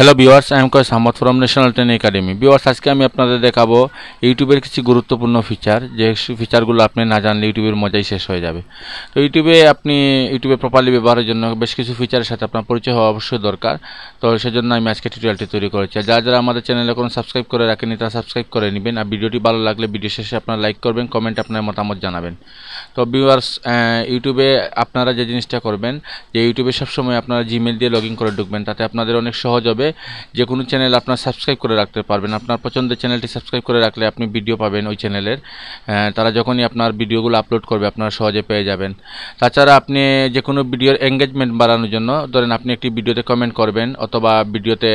Hello viewers আমি কয় সামত from national train academy viewers আজকে আমি আপনাদের দেখাবো ইউটিউবের কিছু গুরুত্বপূর্ণ ফিচার যে ফিচারগুলো আপনি না জানলে ইউটিউবের মজাই শেষ হয়ে যাবে তো ইউটিউবে আপনি ইউটিউবে প্রপারলি ব্যবহারের জন্য বেশ কিছু ফিচারের সাথে আপনার পরিচয় হওয়া অবশ্যই দরকার তো সেজন্য আমি আজকে টিউটোরিয়ালটি তৈরি করেছি যারা যারা আমাদের চ্যানেলে কোনো সাবস্ক্রাইব করে রাখেনি তারা সাবস্ক্রাইব করে নেবেন আর ভিডিওটি ভালো লাগলে ভিডিও শেষে আপনারা লাইক করবেন কমেন্ট আপনার মতামত জানাবেন তো বিওয়ার্স ইউটিউবে আপনারা যে জিনিসটা করবেন যে ইউটিউবে সবসময় আপনারা জিমেল দিয়ে লগ করে ঢুকবেন তাতে আপনাদের অনেক সহজ হবে যে কোনো চ্যানেল আপনার সাবস্ক্রাইব করে রাখতে পারবেন আপনার পছন্দের চ্যানেলটি সাবস্ক্রাইব করে রাখলে আপনি ভিডিও পাবেন ওই চ্যানেলের তারা যখনই আপনার ভিডিওগুলো আপলোড করবে আপনারা সহজে পেয়ে যাবেন তাছাড়া আপনি যে কোনো ভিডিওর এঙ্গেজমেন্ট বাড়ানোর জন্য ধরেন আপনি একটি ভিডিওতে কমেন্ট করবেন অথবা ভিডিওতে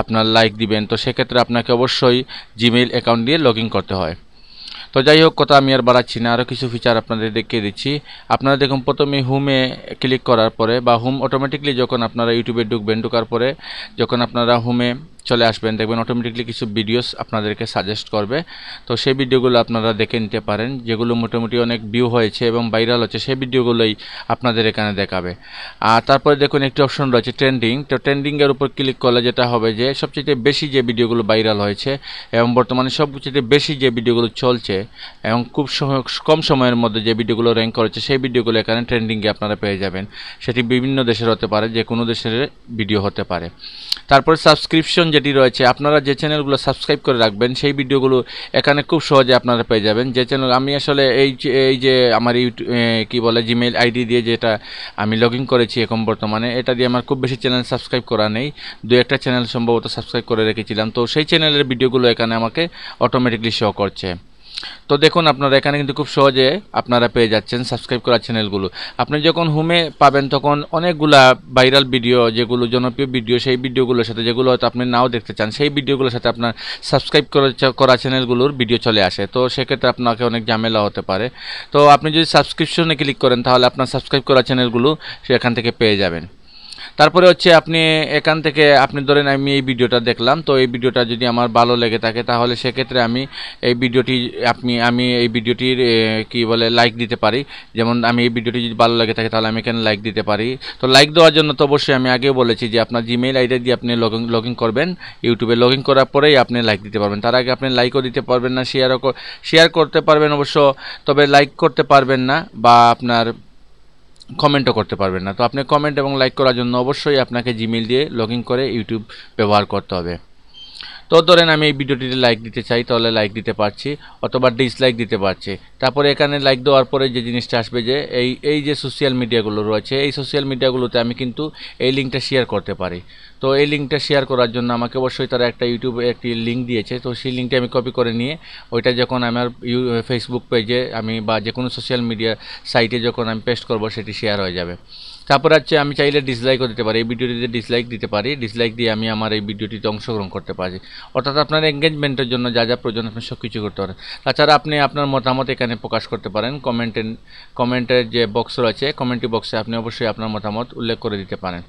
আপনার লাইক দিবেন তো সেক্ষেত্রে আপনাকে অবশ্যই জিমেইল অ্যাকাউন্ট দিয়ে লগ করতে হয় তো যাই হোক কথা আমি আর বাড়াচ্ছি না আরও কিছু ফিচার আপনাদের দেখিয়ে দিচ্ছি আপনারা দেখুন প্রথমে হোমে ক্লিক করার পরে বা হোম অটোমেটিকলি যখন আপনারা ইউটিউবে ঢুকবেন ঢুকার পরে যখন আপনারা হোমে চলে আসবেন দেখবেন অটোমেটিকলি কিছু ভিডিওস আপনাদেরকে সাজেস্ট করবে তো সেই ভিডিওগুলো আপনারা দেখে নিতে পারেন যেগুলো মোটামুটি অনেক ভিউ হয়েছে এবং ভাইরাল হচ্ছে সেই ভিডিওগুলোই আপনাদের এখানে দেখাবে আর তারপরে দেখুন একটি অপশন রয়েছে ট্রেন্ডিং তো ট্রেন্ডিংয়ের উপর ক্লিক করলে যেটা হবে যে সবচেয়ে বেশি যে ভিডিওগুলো ভাইরাল হয়েছে এবং বর্তমানে সবচেয়ে বেশি যে ভিডিওগুলো চলছে এবং খুব কম সময়ের মধ্যে যে ভিডিওগুলো র্যাঙ্ক করেছে সেই ভিডিওগুলো এখানে ট্রেন্ডিংয়ে আপনারা পেয়ে যাবেন সেটি বিভিন্ন দেশের হতে পারে যে কোনো দেশের ভিডিও হতে পারে তারপরে সাবস্ক্রিপশন যে যেটি রয়েছে আপনারা যে চ্যানেলগুলো সাবস্ক্রাইব করে রাখবেন সেই ভিডিওগুলো এখানে খুব সহজে আপনারা পেয়ে যাবেন যে চ্যানেল আমি আসলে এই এই যে আমার ইউটিউব কী বলে জিমেল আইডি দিয়ে যেটা আমি লগ ইন করেছি এখন বর্তমানে এটা দিয়ে আমার খুব বেশি চ্যানেল সাবস্ক্রাইব করা নেই দু একটা চ্যানেল সম্ভবত সাবস্ক্রাইব করে রেখেছিলাম তো সেই চ্যানেলের ভিডিওগুলো এখানে আমাকে অটোমেটিকলি শো করছে তো দেখুন আপনারা এখানে কিন্তু খুব সহজে আপনারা পেয়ে যাচ্ছেন সাবস্ক্রাইব করা চ্যানেলগুলো আপনি যখন হোমে পাবেন তখন অনেকগুলা ভাইরাল ভিডিও যেগুলো জনপ্রিয় ভিডিও সেই ভিডিওগুলোর সাথে যেগুলো হয়তো আপনি নাও দেখতে চান সেই ভিডিওগুলোর সাথে আপনার সাবস্ক্রাইব করা চ্যানেলগুলোর ভিডিও চলে আসে তো সেক্ষেত্রে আপনাকে অনেক ঝামেলা হতে পারে তো আপনি যদি সাবস্ক্রিপশনে ক্লিক করেন তাহলে আপনার সাবস্ক্রাইব করা চ্যানেলগুলো সেখান থেকে পেয়ে যাবেন তারপরে হচ্ছে আপনি এখান থেকে আপনি ধরেন আমি এই ভিডিওটা দেখলাম তো এই ভিডিওটা যদি আমার ভালো লেগে থাকে তাহলে সেক্ষেত্রে আমি এই ভিডিওটি আপনি আমি এই ভিডিওটির কি বলে লাইক দিতে পারি যেমন আমি এই ভিডিওটি যদি ভালো লাগে থাকে তাহলে আমি এখানে লাইক দিতে পারি তো লাইক দেওয়ার জন্য তো অবশ্যই আমি আগেও বলেছি যে আপনার জিমেইল আইডি দিয়ে আপনি লগ ইন লগ ইন করবেন ইউটিউবে লগ ইন করার পরেই আপনি লাইক দিতে পারবেন তার আগে আপনি লাইকও দিতে পারবেন না শেয়ারও শেয়ার করতে পারবেন অবশ্য তবে লাইক করতে পারবেন না বা আপনার কমেন্টও করতে পারবেন না তো আপনি কমেন্ট এবং লাইক করার জন্য অবশ্যই আপনাকে জিমেল দিয়ে লগ করে ইউটিউব ব্যবহার করতে হবে তো ধরেন আমি এই ভিডিওটিতে লাইক দিতে চাই তাহলে লাইক দিতে পারছি অথবা ডিসলাইক দিতে পারছি তারপরে এখানে লাইক দেওয়ার পরে যে জিনিসটা আসবে যে এই এই যে সোশ্যাল মিডিয়াগুলো রয়েছে এই সোশ্যাল মিডিয়াগুলোতে আমি কিন্তু এই লিঙ্কটা শেয়ার করতে পারি তো এই লিঙ্কটা শেয়ার করার জন্য আমাকে অবশ্যই তারা একটা ইউটিউবে একটি লিঙ্ক দিয়েছে তো সেই লিঙ্কটি আমি কপি করে নিয়ে ওইটা যখন আমার ইউ ফেসবুক পেজে আমি বা যে কোনো সোশ্যাল মিডিয়া সাইটে যখন আমি পেস্ট করব সেটি শেয়ার হয়ে যাবে তারপর হচ্ছে আমি চাইলে ডিসলাইকও দিতে পারি এই ভিডিওটিতে ডিসলাইক দিতে পারি ডিসলাইক দিয়ে আমি আমার এই ভিডিওটিতে অংশগ্রহণ করতে পারি অর্থাৎ আপনার এঙ্গেজমেন্টের জন্য যা যা প্রয়োজন আপনি সব কিছু করতে পারেন তাছাড়া আপনি আপনার মতামত এখানে প্রকাশ করতে পারেন কমেন্টের কমেন্টের যে বক্স রয়েছে কমেন্টি বক্সে আপনি অবশ্যই আপনার মতামত উল্লেখ করে দিতে পারেন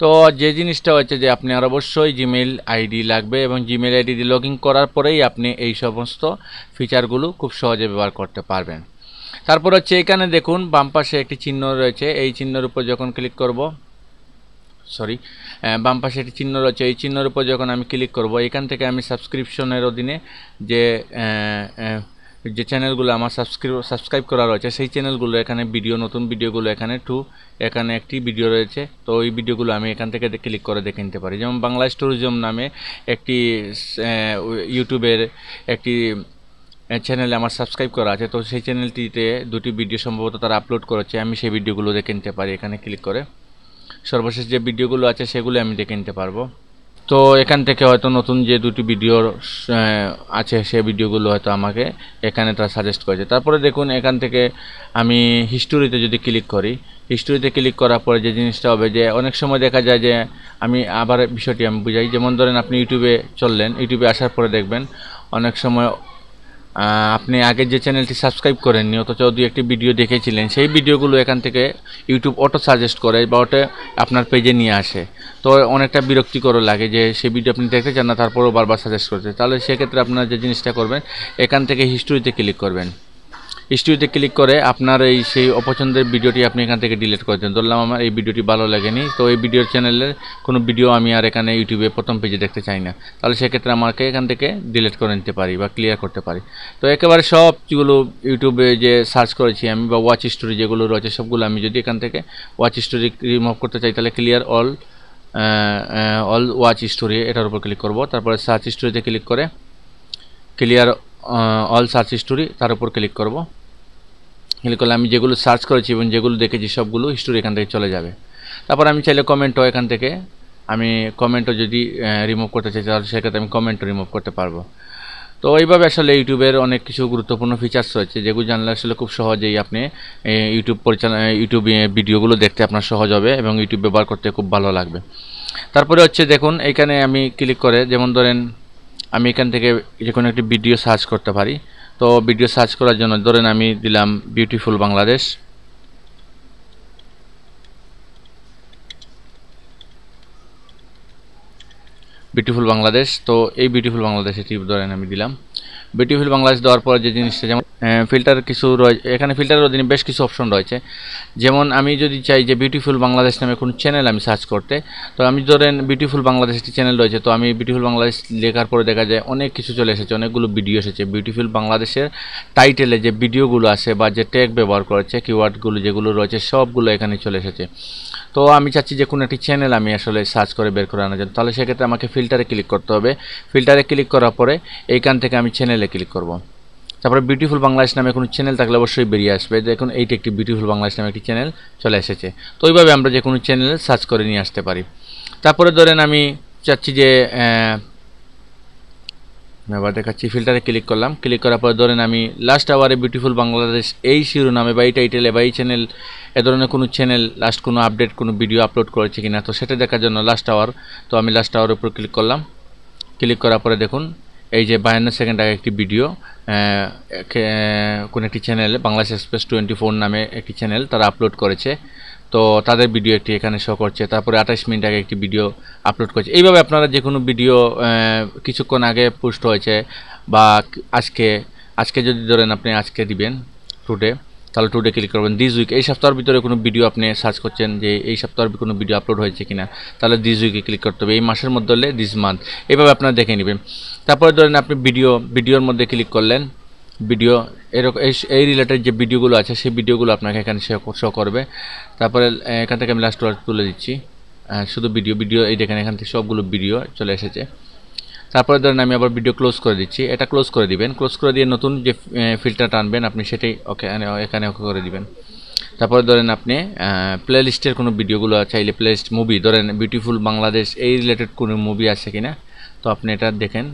তো যে জিনিসটা হচ্ছে যে আপনি আর অবশ্যই জিমেল আইডি লাগবে এবং জিমেল আইডি লগ ইন করার পরেই আপনি এই সমস্ত ফিচারগুলো খুব সহজে ব্যবহার করতে পারবেন তারপর হচ্ছে এখানে দেখুন বাম পাশে একটি চিহ্ন রয়েছে এই চিহ্নের উপর যখন ক্লিক করব সরি বাম পাশে একটি চিহ্ন রয়েছে এই চিহ্নের উপর যখন আমি ক্লিক করব এখান থেকে আমি সাবস্ক্রিপশনের অধীনে যে যে চ্যানেলগুলো আমার সাবস্ক্রিপ সাবস্ক্রাইব করা রয়েছে সেই চ্যানেলগুলো এখানে ভিডিও নতুন ভিডিওগুলো এখানে টু এখানে একটি ভিডিও রয়েছে তো ওই ভিডিওগুলো আমি এখান থেকে ক্লিক করে দেখে নিতে পারি যেমন বাংলা স্টোরিজম নামে একটি ইউটিউবের একটি চ্যানেলে আমার সাবস্ক্রাইব করা আছে তো সেই চ্যানেলটিতে দুটি ভিডিও সম্ভবত তারা আপলোড করেছে আমি সেই ভিডিওগুলো দেখে নিতে পারি এখানে ক্লিক করে সর্বশেষ যে ভিডিওগুলো আছে সেগুলো আমি দেখে নিতে পারবো তো এখান থেকে হয়তো নতুন যে দুটি ভিডিও আছে সে ভিডিওগুলো হয়তো আমাকে এখানে তারা সাজেস্ট করেছে তারপরে দেখুন এখান থেকে আমি হিস্টোরিতে যদি ক্লিক করি হিস্টোরিতে ক্লিক করার পরে যে জিনিসটা হবে যে অনেক সময় দেখা যায় যে আমি আবার বিষয়টি আমি বুঝাই যেমন ধরেন আপনি ইউটিউবে চললেন ইউটিউবে আসার পরে দেখবেন অনেক সময় আপনি আগে যে চ্যানেলটি সাবস্ক্রাইব করেননি অথচ দুই একটি ভিডিও দেখেছিলেন সেই ভিডিওগুলো এখান থেকে ইউটিউব অটো সাজেস্ট করে বা ওটা আপনার পেজে নিয়ে আসে তো অনেকটা বিরক্তিকর লাগে যে সেই ভিডিও আপনি দেখতে চান না তারপরেও বারবার সাজেস্ট করছে তাহলে সেক্ষেত্রে আপনারা যে জিনিসটা করবেন এখান থেকে হিস্ট্রিতে ক্লিক করবেন স্টুডিওতে ক্লিক করে আপনার এই সেই অপছন্দের ভিডিওটি আপনি এখান থেকে ডিলিট করে দেন ধরলাম আমার এই ভিডিওটি ভালো লাগেনি তো এই ভিডিওর চ্যানেলের কোনো ভিডিও আমি আর এখানে ইউটিউবে প্রথম পেজে দেখতে চাই না তাহলে সেক্ষেত্রে আমাকে এখান থেকে ডিলিট করে নিতে পারি বা ক্লিয়ার করতে পারি তো একেবারে সবগুলো ইউটিউবে যে সার্চ করেছি আমি বা ওয়াচ স্টোরি যেগুলো রয়েছে সবগুলো আমি যদি এখান থেকে ওয়াচ স্টোরি রিমুভ করতে চাই তাহলে clear all all watch story এটার উপর ক্লিক করব তারপরে সার্চ স্টোরিতে ক্লিক করে ক্লিয়ার অল সার্চ হিস্টোরি তার উপর ক্লিক করব ক্লিক করলে আমি যেগুলো সার্চ করেছি এবং যেগুলো দেখেছি সবগুলো হিস্টোরি এখান থেকে চলে যাবে তারপর আমি চাইলে কমেন্টও এখান থেকে আমি কমেন্টও যদি রিমুভ করতে চাই তাহলে সেক্ষেত্রে আমি কমেন্টও রিমুভ করতে পারবো তো এইভাবে আসলে ইউটিউবের অনেক কিছু গুরুত্বপূর্ণ ফিচার্স রয়েছে যেগুলো জানলে আসলে খুব সহজেই আপনি ইউটিউব পরিচালনা ইউটিউব ভিডিওগুলো দেখতে আপনার সহজ হবে এবং ইউটিউব ব্যবহার করতে খুব ভালো লাগবে তারপরে হচ্ছে দেখুন এখানে আমি ক্লিক করে যেমন ধরেন আমি এখান থেকে যে কোনো একটি ভিডিও সার্চ করতে পারি তো ভিডিও সার্চ করার জন্য ধরেন আমি দিলাম বিউটিফুল বাংলাদেশ বিউটিফুল বাংলাদেশ তো এই বিউটিফুল বাংলাদেশে টিপ ধরেন আমি দিলাম বিউটিফুল বাংলাদেশ দেওয়ার পরে যে জিনিসটা যেমন ফিল্টার কিছু রয়েছে এখানে ফিল্টারের অধীনে বেশ কিছু অপশন রয়েছে যেমন আমি যদি চাই যে বিউটিফুল বাংলাদেশ নামে কোনো চ্যানেল আমি সার্চ করতে তো আমি ধরেন বিউটিফুল বাংলাদেশ একটি চ্যানেল রয়েছে তো আমি বিউটিফুল বাংলাদেশ লেখার পরে দেখা যায় অনেক কিছু চলে এসেছে অনেকগুলো ভিডিও এসেছে বিউটিফুল বাংলাদেশের টাইটেলে যে ভিডিওগুলো আছে বা যে ট্যাগ ব্যবহার করেছে কিওয়ার্ডগুলো যেগুলো রয়েছে সবগুলো এখানে চলে এসেছে তো আমি চাচ্ছি যে কোনো একটি চ্যানেল আমি আসলে সার্চ করে বের করে আনার জন্য তাহলে সেক্ষেত্রে আমাকে ফিল্টারে ক্লিক করতে হবে ফিল্টারে ক্লিক করার পরে এইখান থেকে আমি চ্যানেলে ক্লিক করব। তারপরে বিউটিফুল বাংলাদেশ নামে কোনো চ্যানেল থাকলে অবশ্যই বেরিয়ে আসবে দেখুন এইটি একটি বিউটিফুল বাংলাদেশ নামে একটি চ্যানেল চলে এসেছে তো ওইভাবে আমরা যে কোনো চ্যানেল সার্চ করে নিয়ে আসতে পারি তারপরে ধরেন আমি চাচ্ছি যে আবার দেখাচ্ছি ফিল্টারে ক্লিক করলাম ক্লিক করার পর ধরেন আমি লাস্ট আওয়ারে বিউটিফুল বাংলাদেশ এই শিরোনামে বা এই টাইটেলে বা এই চ্যানেল এ ধরনের কোনো চ্যানেল লাস্ট কোনো আপডেট কোনো ভিডিও আপলোড করেছে কিনা তো সেটা দেখার জন্য লাস্ট আওয়ার তো আমি লাস্ট আওয়ারের উপর ক্লিক করলাম ক্লিক করার পরে দেখুন এই যে বায়ান্ন সেকেন্ড আগে একটি ভিডিও কোনো একটি channel Bangladesh express twenty four নামে একটি চ্যানেল তারা আপলোড করেছে তো তাদের ভিডিও একটি এখানে শো করছে তারপরে আঠাশ মিনিট আগে একটি ভিডিও আপলোড করছে এইভাবে আপনারা যে কোনো ভিডিও কিছুক্ষণ আগে পোস্ট হয়েছে বা আজকে আজকে যদি ধরেন আপনি আজকে দিবেন টুডে তাহলে টুডে ক্লিক করবেন দিস উইক এই সপ্তাহের ভিতরে কোনো ভিডিও আপনি সার্চ করছেন যে এই সপ্তাহের কোনো ভিডিও আপলোড হয়েছে কিনা তাহলে দিস উইকে ক্লিক করতে হবে এই মাসের মধ্যে হলে দিস মান্থ এইভাবে আপনারা দেখে নেবেন তারপরে ধরেন আপনি ভিডিও ভিডিওর মধ্যে ক্লিক করলেন ভিডিও এরকম এই এই রিলেটেড যে ভিডিওগুলো আছে সেই ভিডিওগুলো আপনাকে এখানে শো করবে তারপরে এখান থেকে আমি লাস্ট তুলে দিচ্ছি শুধু ভিডিও ভিডিও এই দেখেন এখান থেকে সবগুলো ভিডিও চলে এসেছে তারপরে ধরেন আমি আবার ভিডিও ক্লোজ করে দিচ্ছি এটা ক্লোজ করে দিবেন ক্লোজ করে দিয়ে নতুন যে ফিল্টার টানবেন আপনি সেটাই ওকে এখানে ওকে করে দিবেন তারপরে ধরেন আপনি প্লে লিস্টের কোনো ভিডিওগুলো চাইলে প্লে লিস্ট মুভি ধরেন বিউটিফুল বাংলাদেশ এই রিলেটেড কোনো মুভি আছে কিনা তো আপনি এটা দেখেন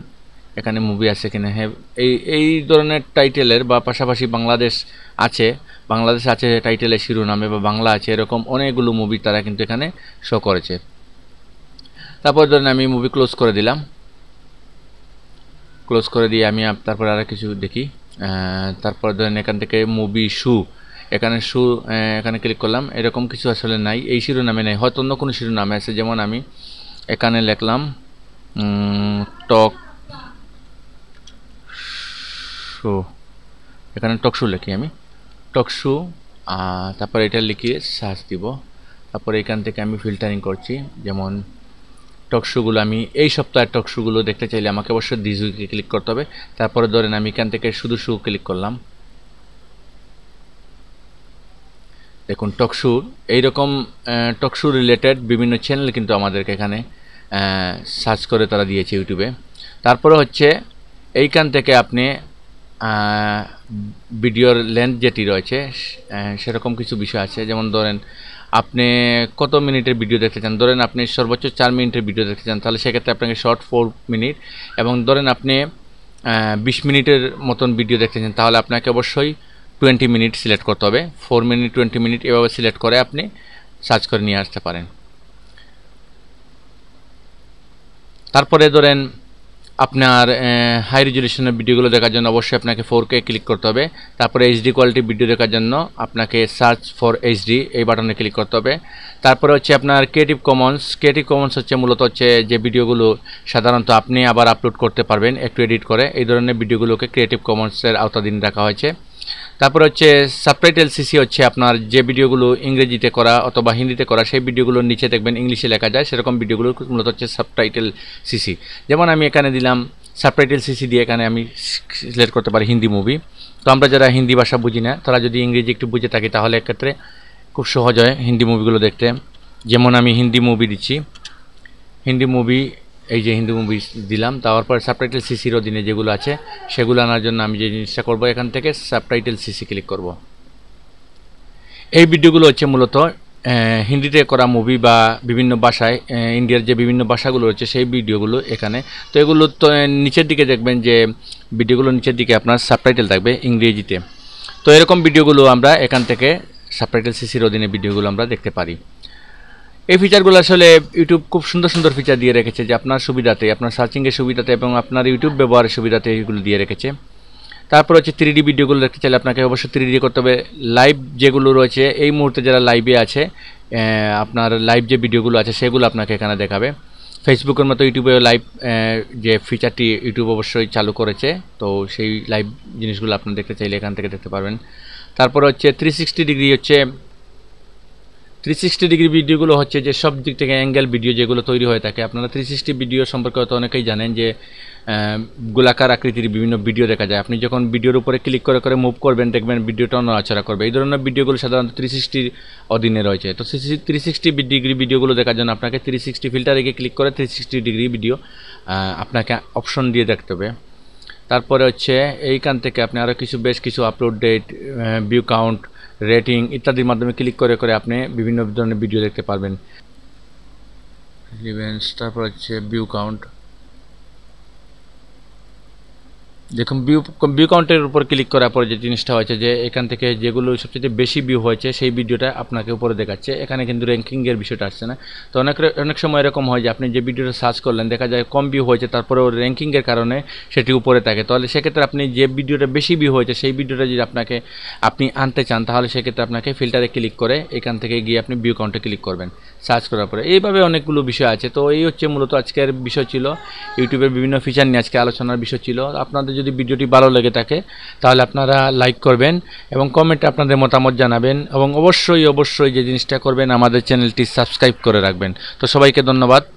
এখানে মুভি আছে কিনা হ্যাঁ এই এই ধরনের টাইটেলের বা পাশাপাশি বাংলাদেশ আছে বাংলাদেশ আছে টাইটেলের শিরোনামে বা বাংলা আছে এরকম অনেকগুলো মুভি তারা কিন্তু এখানে শো করেছে তারপর ধরেন আমি মুভি ক্লোজ করে দিলাম ক্লোজ করে দিয়ে আমি তারপর আরও কিছু দেখি তারপর ধরেন এখান থেকে মুভি শু এখানে শু এখানে ক্লিক করলাম এরকম কিছু আসলে নাই এই শিরোনামে নেই হয়তো অন্য কোনো শিরোনামে আছে যেমন আমি এখানে লিখলাম টক টকশো এখানে টকশো লিখি আমি টকশো তারপর এটা লিখে সার্চ দিব তারপরে এখান থেকে আমি ফিল্টারিং করছি যেমন টকশোগুলো আমি এই সপ্তাহের টকশোগুলো দেখতে চাইলে আমাকে অবশ্যই ডিজুকে ক্লিক করতে হবে তারপরে ধরেন আমি এখান থেকে শুধু শু ক্লিক করলাম দেখুন টকশো এইরকম টকশো রিলেটেড বিভিন্ন চ্যানেল কিন্তু আমাদেরকে এখানে সার্চ করে তারা দিয়েছে ইউটিউবে তারপরে হচ্ছে এইখান থেকে আপনি ভিডিওর লেন্থ যেটি রয়েছে সেরকম কিছু বিষয় আছে যেমন ধরেন আপনি কত মিনিটের ভিডিও দেখতে চান ধরেন আপনি সর্বোচ্চ চার মিনিটের ভিডিও দেখতে চান তাহলে সেক্ষেত্রে আপনাকে শর্ট ফোর মিনিট এবং ধরেন আপনি বিশ মিনিটের মতন ভিডিও দেখতে চান তাহলে আপনাকে অবশ্যই টোয়েন্টি মিনিট সিলেক্ট করতে হবে ফোর মিনিট টোয়েন্টি মিনিট এভাবে সিলেক্ট করে আপনি সার্চ করে নিয়ে আসতে পারেন তারপরে ধরেন আপনার হাই রেজুলেশনের ভিডিওগুলো দেখার জন্য অবশ্যই আপনাকে ফোর কে ক্লিক করতে হবে তারপরে এইচডি কোয়ালিটি ভিডিও দেখার জন্য আপনাকে সার্চ ফর এইচডি এই বাটনে ক্লিক করতে হবে তারপরে হচ্ছে আপনার ক্রিয়েটিভ কমন্স ক্রিয়েটিভ কমন্স হচ্ছে মূলত হচ্ছে যে ভিডিওগুলো সাধারণত আপনি আবার আপলোড করতে পারবেন একটু এডিট করে এই ধরনের ভিডিওগুলোকে ক্রিয়েটিভ কমন্সের আওতাধীন রাখা হয়েছে তারপর হচ্ছে সাবটাইটেল সিসি হচ্ছে আপনার যে ভিডিওগুলো ইংরেজিতে করা অথবা হিন্দিতে করা সেই ভিডিওগুলো নিচে দেখবেন ইংলিশে লেখা যায় সেরকম ভিডিওগুলো মূলত হচ্ছে সাবটাইটেল সিসি যেমন আমি এখানে দিলাম সাবটাইটেল সিসি দিয়ে এখানে আমি সিলেক্ট করতে পারি হিন্দি মুভি তো আমরা যারা হিন্দি ভাষা বুঝি না তারা যদি ইংরেজি একটু বুঝে থাকি তাহলে এক্ষেত্রে খুব সহজ হয় হিন্দি মুভিগুলো দেখতে যেমন আমি হিন্দি মুভি দিচ্ছি হিন্দি মুভি এই যে হিন্দু মুভি দিলাম তারপর পরে সাবটাইটেল সিসির অধীনে যেগুলো আছে সেগুলো আনার জন্য আমি যে জিনিসটা করবো এখান থেকে সাবটাইটেল সিসি ক্লিক করব এই ভিডিওগুলো হচ্ছে মূলত হিন্দিতে করা মুভি বা বিভিন্ন ভাষায় ইন্ডিয়ার যে বিভিন্ন ভাষাগুলো রয়েছে সেই ভিডিওগুলো এখানে তো এগুলো তো নিচের দিকে দেখবেন যে ভিডিওগুলো নিচের দিকে আপনার সাবটাইটেল থাকবে ইংরেজিতে তো এরকম ভিডিওগুলো আমরা এখান থেকে সাবটাইটেল সিসির অধীনে ভিডিওগুলো আমরা দেখতে পারি এই ফিচারগুলো আসলে ইউটিউব খুব সুন্দর সুন্দর ফিচার দিয়ে রেখেছে যে আপনার সুবিধাতে আপনার সার্চিংয়ের সুবিধাতে এবং আপনার ইউটিউব ব্যবহারের সুবিধাতে এগুলো দিয়ে রেখেছে তারপর হচ্ছে থ্রি ডি ভিডিওগুলো দেখতে চাইলে আপনাকে অবশ্যই থ্রি ডি করতে হবে লাইভ যেগুলো রয়েছে এই মুহূর্তে যারা লাইভে আছে আপনার লাইভ যে ভিডিওগুলো আছে সেগুলো আপনাকে এখানে দেখাবে ফেসবুকের মতো ইউটিউবে লাইভ যে ফিচারটি ইউটিউব অবশ্যই চালু করেছে তো সেই লাইভ জিনিসগুলো আপনি দেখতে চাইলে এখান থেকে দেখতে পারবেন তারপর হচ্ছে থ্রি সিক্সটি ডিগ্রি হচ্ছে থ্রি সিক্সটি ডিগ্রি ভিডিওগুলো হচ্ছে যে সব দিক থেকে অ্যাঙ্গেল ভিডিও যেগুলো তৈরি হয়ে থাকে আপনারা থ্রি সিক্সটি ভিডিও সম্পর্কে হয়তো অনেকেই জানেন যে গোলাকার আকৃতির বিভিন্ন ভিডিও দেখা যায় আপনি যখন ভিডিওর উপরে ক্লিক করে করে মুভ করবেন দেখবেন ভিডিওটা নড়াচড়া করবে এই ধরনের ভিডিওগুলো সাধারণত থ্রি সিক্সটির অধীনে রয়েছে তো থ্রি সিক্সটি ডিগ্রি ভিডিওগুলো দেখার জন্য আপনাকে থ্রি সিক্সটি ফিল্টারে গিয়ে ক্লিক করে থ্রি সিক্সটি ডিগ্রি ভিডিও আপনাকে অপশন দিয়ে দেখতে হবে তারপরে হচ্ছে এইখান থেকে আপনি আরও কিছু বেশ কিছু upload date view count rating ইত্যাদির মাধ্যমে ক্লিক করে করে আপনি বিভিন্ন ধরনের ভিডিও দেখতে পারবেন রিভেন্স তারপর হচ্ছে ভিউ কাউন্ট দেখুন ভিউ ভিউ কাউন্টের উপর ক্লিক করার পরে যে জিনিসটা হয়েছে যে এখান থেকে যেগুলো সবচেয়ে বেশি ভিউ হয়েছে সেই ভিডিওটা আপনাকে উপরে দেখাচ্ছে এখানে কিন্তু র্যাঙ্কিংয়ের বিষয়টা আসছে না তো অনেক অনেক সময় এরকম হয় যে আপনি যে ভিডিওটা সার্চ করলেন দেখা যায় কম ভিউ হয়েছে তারপরেও র্যাঙ্কিংয়ের কারণে সেটি উপরে থাকে তাহলে সেক্ষেত্রে আপনি যে ভিডিওটা বেশি ভিউ হয়েছে সেই ভিডিওটা যদি আপনাকে আপনি আনতে চান তাহলে সেক্ষেত্রে আপনাকে ফিল্টারে ক্লিক করে এখান থেকে গিয়ে আপনি ভিউ কাউন্টে ক্লিক করবেন সার্চ করার পরে এইভাবে অনেকগুলো বিষয় আছে তো এই হচ্ছে মূলত আজকের বিষয় ছিল ইউটিউবের বিভিন্ন ফিচার নিয়ে আজকে আলোচনার বিষয় ছিল আপনাদের যদি ভিডিওটি ভালো লেগে থাকে তাহলে আপনারা লাইক করবেন এবং কমেন্টে আপনাদের মতামত জানাবেন এবং অবশ্যই অবশ্যই যে জিনিসটা করবেন আমাদের চ্যানেলটি সাবস্ক্রাইব করে রাখবেন তো সবাইকে ধন্যবাদ